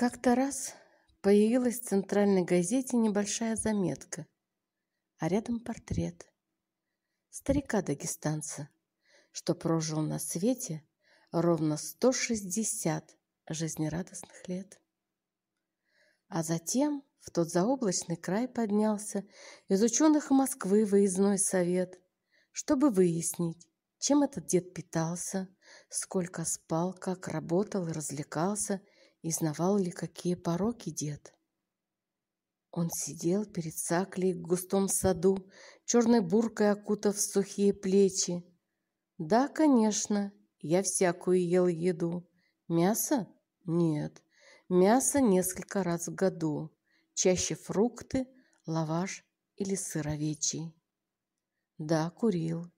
Как-то раз появилась в центральной газете небольшая заметка, а рядом портрет старика-дагестанца, что прожил на свете ровно 160 жизнерадостных лет. А затем в тот заоблачный край поднялся из ученых Москвы выездной совет, чтобы выяснить, чем этот дед питался, сколько спал, как работал и развлекался – и знавал ли какие пороки дед. Он сидел перед саклей в густом саду, черной буркой окутав сухие плечи. Да, конечно, я всякую ел еду. Мясо? Нет. Мясо несколько раз в году. Чаще фрукты, лаваш или сыровечий. Да, курил.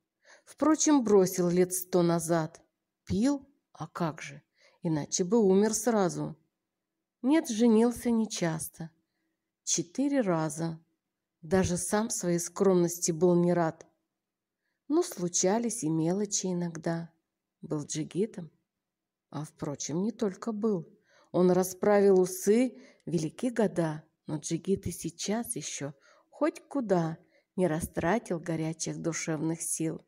Впрочем, бросил лет сто назад. Пил? А как же? Иначе бы умер сразу. Нет, женился нечасто. Четыре раза. Даже сам своей скромности был не рад. Но ну, случались и мелочи иногда. Был джигитом. А, впрочем, не только был. Он расправил усы, велики года, но джигит и сейчас еще хоть куда не растратил горячих душевных сил.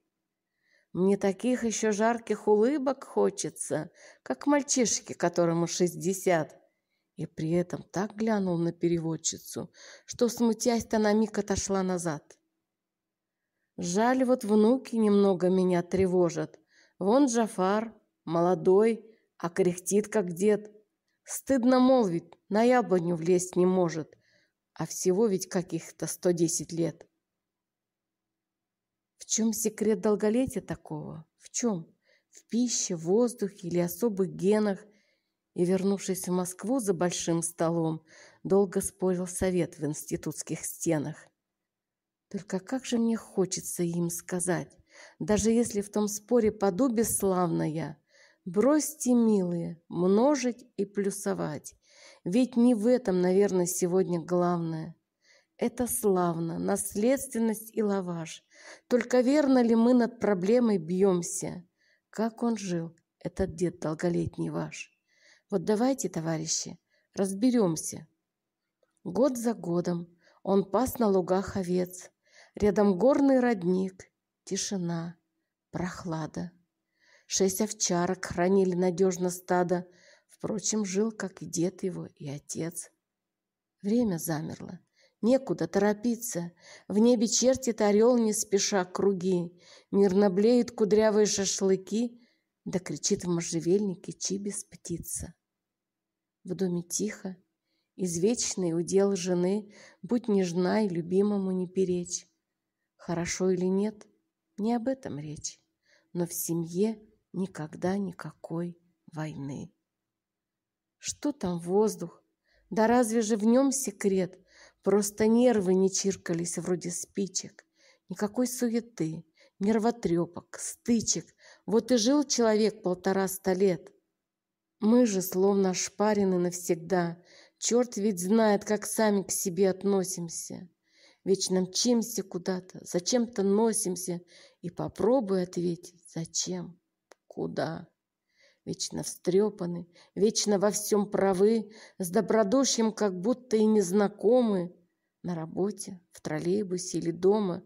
Мне таких еще жарких улыбок хочется, как мальчишки, которому шестьдесят. И при этом так глянул на переводчицу, что, смутясь-то на миг отошла назад. Жаль, вот внуки немного меня тревожат. Вон Джафар, молодой, а кряхтит, как дед. Стыдно молвить, на яблоню влезть не может, а всего ведь каких-то сто десять лет. В чем секрет долголетия такого? В чем? В пище, воздухе или особых генах, и, вернувшись в Москву за большим столом, долго спорил совет в институтских стенах. Только как же мне хочется им сказать, даже если в том споре паду бесславная, бросьте, милые, множить и плюсовать, ведь не в этом, наверное, сегодня главное. Это славно, наследственность и лаваш. Только верно ли мы над проблемой бьемся? Как он жил, этот дед долголетний ваш? Вот давайте, товарищи, разберемся. Год за годом он пас на лугах овец. Рядом горный родник, тишина, прохлада. Шесть овчарок хранили надежно стадо. Впрочем, жил, как и дед его, и отец. Время замерло. Некуда торопиться. В небе чертит орел не спеша круги. Мирно блеют кудрявые шашлыки да кричит в можжевельнике чибис птица. В доме тихо, извечный удел жены, Будь нежна и любимому не перечь. Хорошо или нет, не об этом речь, Но в семье никогда никакой войны. Что там воздух? Да разве же в нем секрет? Просто нервы не чиркались вроде спичек. Никакой суеты, нервотрепок, стычек, вот и жил человек полтора ста лет. Мы же словно шпарины навсегда. Черт ведь знает, как сами к себе относимся. Вечно мчимся куда-то, зачем-то носимся. И попробуй ответить, зачем, куда. Вечно встрепаны, вечно во всем правы, С добродушием как будто и незнакомы. На работе, в троллейбусе или дома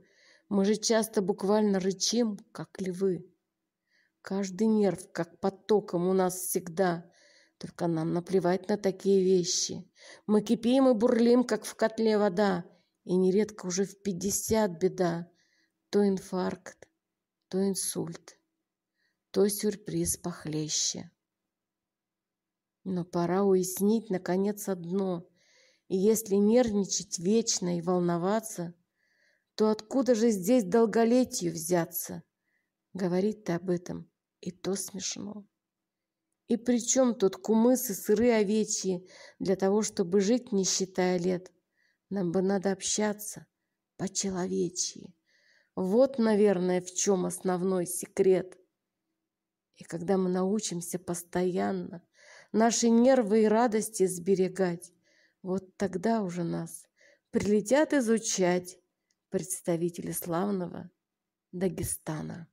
Мы же часто буквально рычим, как львы. Каждый нерв, как потоком у нас всегда. Только нам наплевать на такие вещи. Мы кипим и бурлим, как в котле вода. И нередко уже в пятьдесят беда. То инфаркт, то инсульт, то сюрприз похлеще. Но пора уяснить, наконец, одно. И если нервничать вечно и волноваться, то откуда же здесь долголетию взяться? Говорить-то об этом и то смешно. И при чем тут кумысы, и сыры овечьи для того, чтобы жить, не считая лет? Нам бы надо общаться по-человечьи. Вот, наверное, в чем основной секрет. И когда мы научимся постоянно наши нервы и радости сберегать, вот тогда уже нас прилетят изучать представители славного Дагестана.